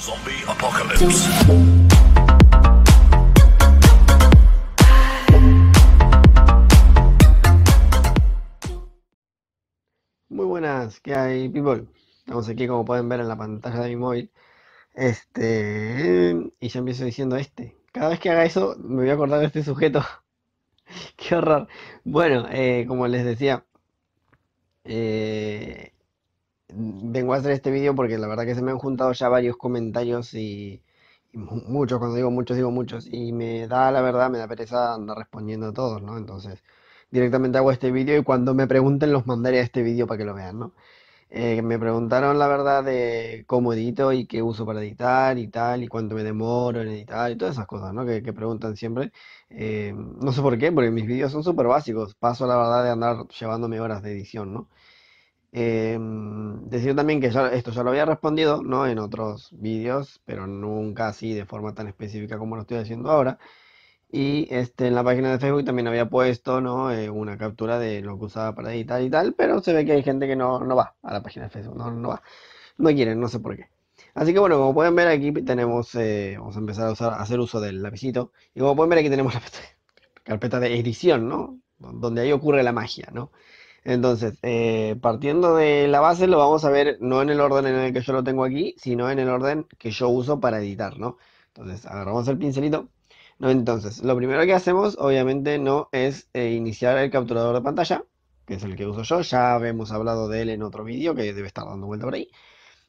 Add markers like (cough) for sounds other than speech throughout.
Zombie Apocalypse. Muy buenas, ¿qué hay, people? Estamos aquí, como pueden ver, en la pantalla de mi móvil. Este. Y ya empiezo diciendo este. Cada vez que haga eso, me voy a acordar de este sujeto. (laughs) Qué horror. Bueno, eh, como les decía, eh, vengo a hacer este vídeo porque la verdad que se me han juntado ya varios comentarios y, muchos, cuando digo muchos, digo muchos, y me da, la verdad, me da pereza andar respondiendo a todos, ¿no? Entonces, directamente hago este vídeo y cuando me pregunten los mandaré a este vídeo para que lo vean, ¿no? Eh, me preguntaron la verdad de cómo edito y qué uso para editar y tal, y cuánto me demoro en editar y todas esas cosas, ¿no? Que, que preguntan siempre. Eh, no sé por qué, porque mis vídeos son súper básicos. Paso la verdad de andar llevándome horas de edición, ¿no? Eh, mm, decir también que esto ya lo había respondido ¿no? en otros vídeos, pero nunca así de forma tan específica como lo estoy haciendo ahora. Y este, en la página de Facebook también había puesto ¿no? Eh, una captura de lo que usaba para editar y tal, pero se ve que hay gente que no, no va a la página de Facebook, no, no va, no quieren, no sé por qué. Así que bueno, como pueden ver aquí tenemos, eh, vamos a empezar a, usar, a hacer uso del lapicito. Y como pueden ver aquí tenemos la (laughs) carpeta de edición, ¿no? Donde ahí ocurre la magia, ¿no? Entonces, eh, partiendo de la base, lo vamos a ver no en el orden en el que yo lo tengo aquí, sino en el orden que yo uso para editar, ¿no? Entonces, agarramos el pincelito. entonces, lo primero que hacemos, obviamente, no es eh, iniciar el capturador de pantalla, que es el que uso yo. Ya hemos hablado de él en otro vídeo, que debe estar dando vuelta por ahí.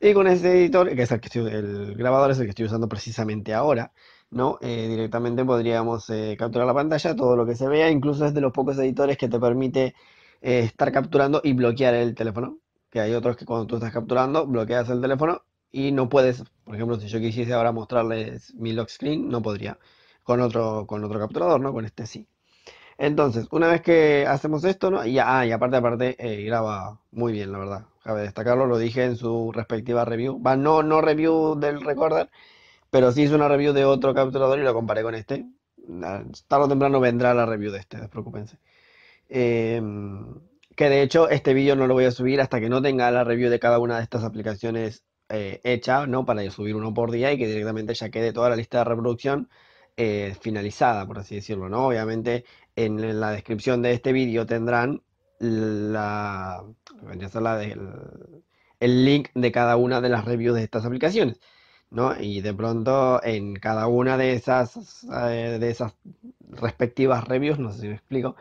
Y con ese editor, que es el que estoy, el grabador es el que estoy usando precisamente ahora, ¿no? Eh, directamente podríamos capturar la pantalla, todo lo que se vea, incluso es de los pocos editores que te permite estar capturando y bloquear el teléfono. Que hay otros que cuando tú estás capturando, bloqueas el teléfono y no puedes, por ejemplo, si yo quisiese ahora mostrarles mi lock screen, no podría. Con otro, con otro capturador, ¿no? Con este sí. Entonces, una vez que hacemos esto, ¿no? Y, ah, aparte, aparte, eh, graba muy bien, la verdad. Cabe destacarlo, lo dije en su respectiva review. Va, no, no review del recorder, pero sí hice una review de otro capturador y lo comparé con este. Ah, tarde o temprano vendrá la review de este, despreocúpense. Em, que de hecho este vídeo no lo voy a subir hasta que no tenga la review de cada una de estas aplicaciones eh, hecha, ¿no? Para subir uno por día y que directamente ya quede toda la lista de reproducción eh, finalizada, por así decirlo, ¿no? Obviamente en la descripción de este vídeo tendrán la, la el, link de cada una de las reviews de estas aplicaciones, ¿no? Y de pronto en cada una de esas, eh, de esas respectivas reviews, no sé si me explico,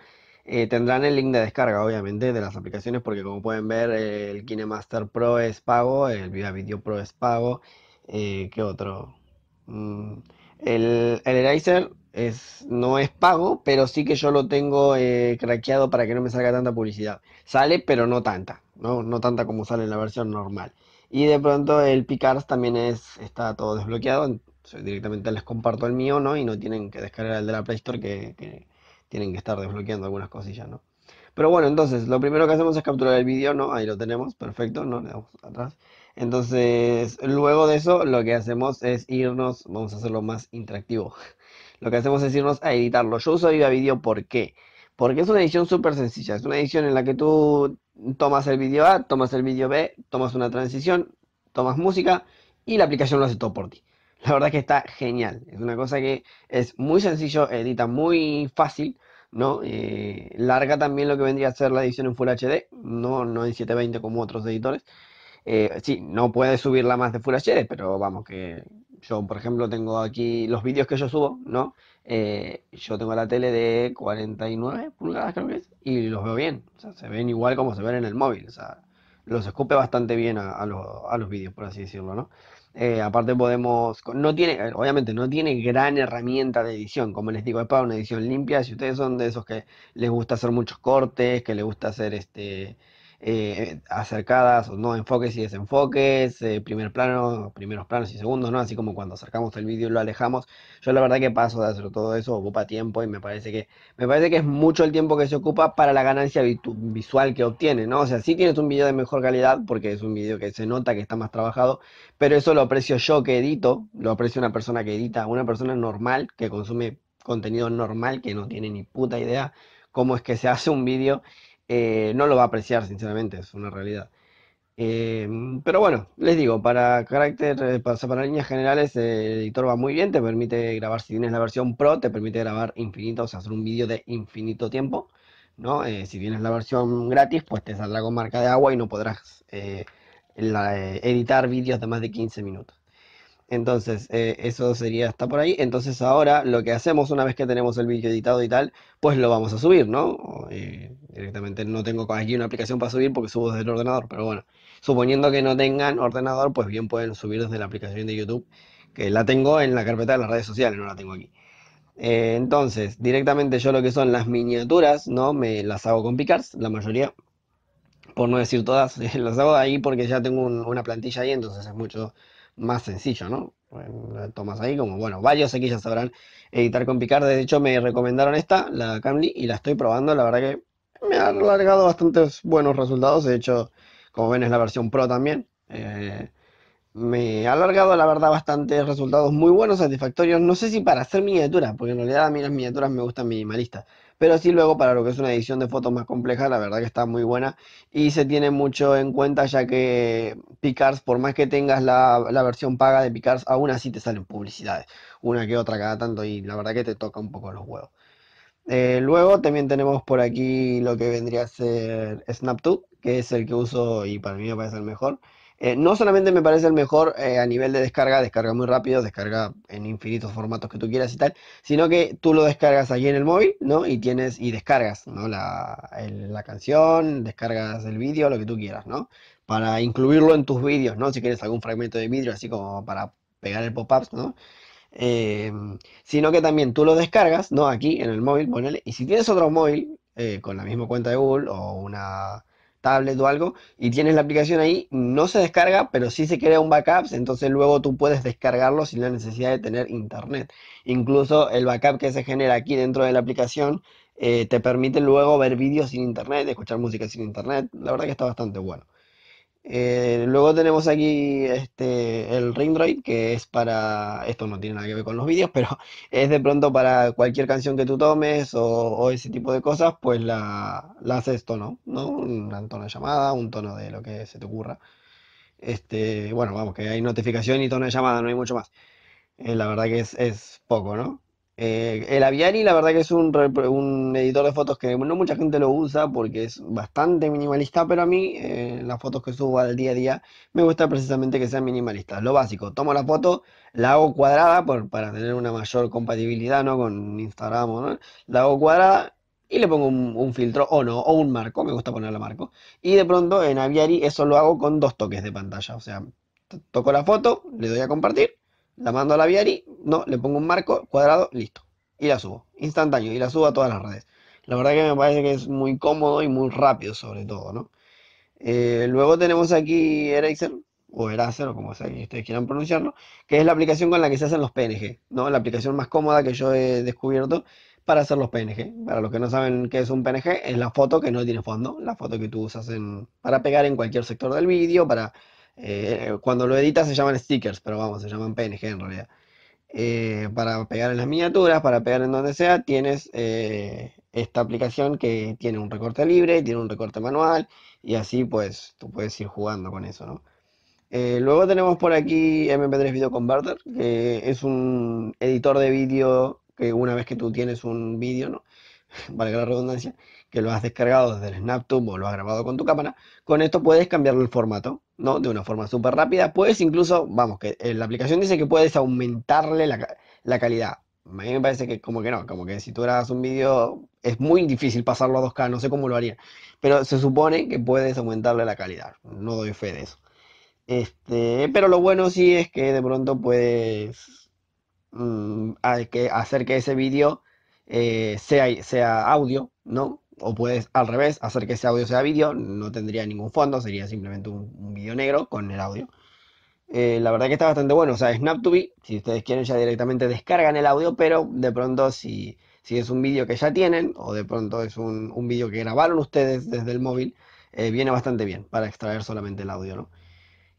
eh, tendrán el link de descarga, obviamente, de las aplicaciones, porque como pueden ver, eh, el KineMaster Pro es pago, el Viva Video Pro es pago. Eh, ¿Qué otro? Mm, el, el, Eraser es, no es pago, pero sí que yo lo tengo craqueado para que no me salga tanta publicidad. Sale, pero no tanta, ¿no? tanta como sale en la versión normal. Y de pronto el Picards también es, está todo desbloqueado. Directamente les comparto el mío, ¿no? Y no tienen que descargar el de la Play Store que, que tienen que estar desbloqueando algunas cosillas, ¿no? Pero bueno, entonces, lo primero que hacemos es capturar el vídeo, ¿no? Ahí lo tenemos, perfecto, ¿no? Le damos atrás. Entonces, luego de eso, lo que hacemos es irnos, vamos a hacerlo más interactivo. (laughs) Lo que hacemos es irnos a editarlo. Yo uso Viva Video, ¿por qué? Porque es una edición súper sencilla. Es una edición en la que tú tomas el vídeo A, tomas el vídeo B, tomas una transición, tomas música y la aplicación lo hace todo por ti. La verdad es que está genial. Es una cosa que es muy sencillo, edita muy fácil, ¿no? Eh, larga también lo que vendría a ser la edición en Full HD, no, no en 720 como otros editores. Eh, sí, no puedes subirla más de Full HD, pero vamos, que yo, por ejemplo, tengo aquí los vídeos que yo subo, ¿no? Eh, yo tengo la tele de 49 pulgadas, creo que es, y los veo bien. O sea, se ven igual como se ven en el móvil. O sea, los escupe bastante bien a, a los vídeos, por así decirlo, ¿no? Eh, aparte podemos, no tiene, eh, obviamente no tiene gran herramienta de edición, como les digo, es para una edición limpia, si ustedes son de esos que les gusta hacer muchos cortes, que les gusta hacer este, eh, acercadas o no, enfoques y desenfoques, eh, primer plano, primeros planos y segundos, ¿no? Así como cuando acercamos el vídeo y lo alejamos. Yo la verdad que paso de hacer todo eso, ocupa tiempo y me parece que, me parece que es mucho el tiempo que se ocupa para la ganancia visual que obtiene, ¿no? O sea, si tienes un vídeo de mejor calidad porque es un vídeo que se nota que está más trabajado, pero eso lo aprecio yo que edito, lo aprecio una persona que edita, una persona normal que consume contenido normal que no tiene ni puta idea cómo es que se (laughs) hace un vídeo eh, no lo va a apreciar, sinceramente, es una realidad. Em, pero bueno, les digo, para carácter, eh, para, para líneas generales, el editor va muy bien, te permite grabar, si tienes la versión Pro, te permite grabar infinito, o sea, hacer un vídeo de infinito tiempo, ¿no? Eh, si tienes la versión gratis, pues te saldrá con marca de agua y no podrás editar vídeos de más de 15 minutos. Entonces, eh, eso sería, hasta por ahí. Entonces, ahora lo que hacemos una vez que tenemos el vídeo editado y tal, pues lo vamos a subir, ¿no? Eh, directamente no tengo aquí una aplicación para subir porque subo desde el ordenador, pero bueno, suponiendo que no tengan ordenador, pues bien pueden subir desde la aplicación de YouTube, que la tengo en la carpeta de las redes sociales, no la tengo aquí. Eh, entonces, directamente yo lo que son las miniaturas, ¿no? Me las hago con Picards, la mayoría, por no decir todas, (laughs) las hago ahí porque ya tengo una plantilla ahí, entonces es mucho más sencillo, ¿no? tomas ahí como, bueno, varios aquí ya sabrán editar con Picard. De hecho, me recomendaron esta, la Camly, y la estoy probando. La verdad que me ha alargado bastantes buenos resultados. De hecho, como ven, es la versión Pro también. Eh, me ha alargado, la verdad, bastantes resultados muy buenos, satisfactorios. No sé si para hacer miniaturas, porque en realidad a mí las miniaturas me gustan minimalistas pero sí luego para lo que es una edición de fotos más compleja, la verdad que está muy buena y se tiene mucho en cuenta ya que Picards, por más que tengas la, versión paga de Picards, aún así te salen publicidades, una que otra cada tanto y la verdad que te toca un poco los huevos. Eh, luego también tenemos por aquí lo que vendría a ser snap que es el que uso y para mí me parece el mejor. Eh, no solamente me parece el mejor eh, a nivel de descarga, descarga muy rápido, descarga en infinitos formatos que tú quieras y tal, sino que tú lo descargas allí en el móvil, ¿no? Y tienes, y descargas, ¿no? La, la canción, descargas el vídeo, lo que tú quieras, ¿no? Para incluirlo en tus vídeos, ¿no? Si quieres algún fragmento de vídeo, así como para pegar el pop-up, ¿no? Eh, sino que también tú lo descargas, ¿no? Aquí en el móvil, ponele. Y si tienes otro móvil con la misma cuenta de Google o una tablet o algo, y tienes la aplicación ahí, no se descarga, pero sí se crea un backup, entonces luego tú puedes descargarlo sin la necesidad de tener internet. Incluso el backup que se genera aquí dentro de la aplicación eh, te permite luego ver vídeos sin internet, escuchar música sin internet, la verdad que está bastante bueno. Eh, luego tenemos aquí este, el Ring que es para, esto no tiene nada que ver con los vídeos, (laughs) pero es de pronto para cualquier canción que tú tomes o, ese tipo de cosas, pues la, haces tono, ¿no? Un, tono de llamada, un tono de lo que se te ocurra. Este, bueno, vamos, que hay notificación y tono de llamada, no hay mucho más. Eh, la verdad que es poco, ¿no? Eh, el aviari la verdad que es un, editor de fotos que no mucha gente lo usa porque es bastante minimalista, pero a mí eh, las fotos que subo al día a día me gusta precisamente que sean minimalistas. Lo básico, tomo la foto, la hago cuadrada para tener una mayor compatibilidad ¿no? con Instagram, la hago cuadrada y le pongo un, filtro o no, o un marco, me gusta ponerle marco. Y de pronto en Aviari eso lo hago con dos toques de pantalla, o sea, toco la foto, le doy a compartir, la mando a la Aviari, no, le pongo un marco cuadrado, listo. Y la subo, instantáneo, y la subo a todas las redes. La verdad que me parece que es muy cómodo y muy rápido sobre todo, eh, luego tenemos aquí Eraser, o Eraser, o como que ustedes quieran pronunciarlo, que es la aplicación con la que se hacen los PNG, ¿no? La aplicación más cómoda que yo he descubierto para hacer los PNG. Para los que no saben qué es un PNG, es la foto que no tiene fondo, la foto que tú usas para pegar en cualquier sector del vídeo, para... Eh, cuando lo editas se llaman stickers, pero vamos, se llaman PNG en realidad. Eh, para pegar en las miniaturas, para pegar en donde sea, tienes eh, esta aplicación que tiene un recorte libre, tiene un recorte manual y así pues tú puedes ir jugando con eso, ¿no? Eh, luego tenemos por aquí MP3 Video Converter, que es un editor de vídeo que una vez que tú tienes un vídeo, ¿no? (laughs) Valga la redundancia, que lo has descargado desde el SnapTube o lo has grabado con tu cámara, con esto puedes cambiarle el formato, ¿no? De una forma súper rápida. Puedes incluso, vamos, que eh, la aplicación dice que puedes aumentarle la, calidad. A mí me parece que como que no, como que si tú grabas un vídeo es muy difícil pasarlo a 2K, no sé cómo lo haría, pero se supone que puedes aumentarle la calidad, no doy fe de eso. Este, pero lo bueno sí es que de pronto puedes mm, hacer que ese vídeo eh, sea, sea audio, ¿no? o puedes al revés hacer que ese audio sea vídeo, no tendría ningún fondo, sería simplemente un, vídeo negro con el audio. Eh, la verdad que está bastante bueno, o sea, SnapTube, si ustedes quieren ya directamente descargan el audio, pero de pronto si, si es un vídeo que ya tienen o de pronto es un, vídeo que grabaron ustedes desde el móvil, eh, viene bastante bien para extraer solamente el audio, ¿no?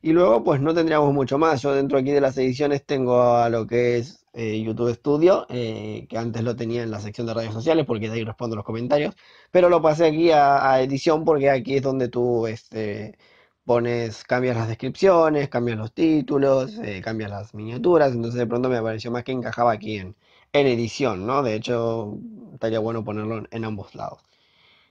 Y luego, pues no tendríamos mucho más. Yo dentro aquí de las ediciones tengo a lo que es eh, YouTube Studio, eh, que antes lo tenía en la sección de redes sociales, porque de ahí respondo los comentarios. Pero lo pasé aquí a, edición, porque aquí es donde tú este, pones, cambias las descripciones, cambias los títulos, eh, cambias las miniaturas. Entonces, de pronto me pareció más que encajaba aquí en, en edición, ¿no? De hecho, estaría bueno ponerlo en ambos lados.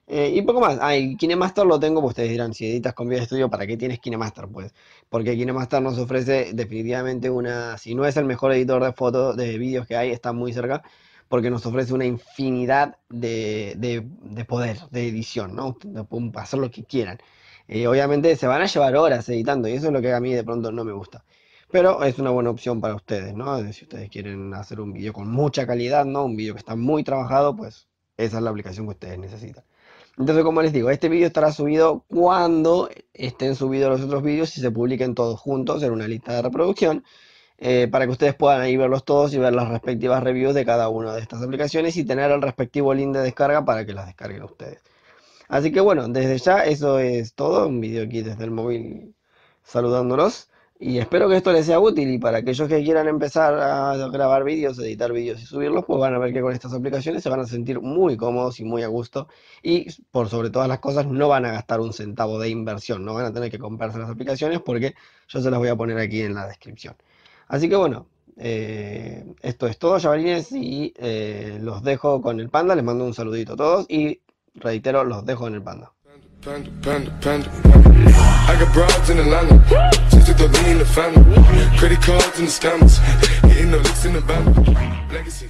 Eh, y poco más. Kinemaster lo tengo, pues ustedes dirán, si editas con de estudio, ¿para qué tienes Kinemaster? Pues porque Kinemaster nos ofrece definitivamente una, si no es el mejor editor de fotos, de vídeos que hay, está muy cerca, porque nos ofrece una infinidad de, poder, de edición, ¿no? Pueden hacer lo que quieran. Eh, obviamente se van a llevar horas editando y eso es lo que a mí de pronto no me gusta. Pero es una buena opción para ustedes, ¿no? Si ustedes quieren hacer un vídeo con mucha calidad, ¿no? Un vídeo que está muy trabajado, pues esa es la aplicación que ustedes necesitan. Entonces, como les digo, este vídeo estará subido cuando estén subidos los otros vídeos y se publiquen todos juntos en una lista de reproducción. Eh, para que ustedes puedan ahí verlos todos y ver las respectivas reviews de cada una de estas aplicaciones y tener el respectivo link de descarga para que las descarguen ustedes. Así que bueno, desde ya eso es todo. Un video aquí desde el móvil saludándolos. Y espero que esto les sea útil y para aquellos que quieran empezar a grabar vídeos, editar vídeos y subirlos, pues van a ver que con estas aplicaciones se van a sentir muy cómodos y muy a gusto. Y por sobre todas las cosas no van a gastar un centavo de inversión, no van a tener que comprarse las aplicaciones porque yo se las voy a poner aquí en la descripción. Así que bueno, eh, esto es todo, chavalines, y eh, los dejo con el panda, les mando un saludito a todos y reitero, los dejo en el panda. Panda, panda, panda. I got broads in Atlanta. Just with the lean, the family. Credit cards and the scammers. Hitting the licks in the van. Legacy.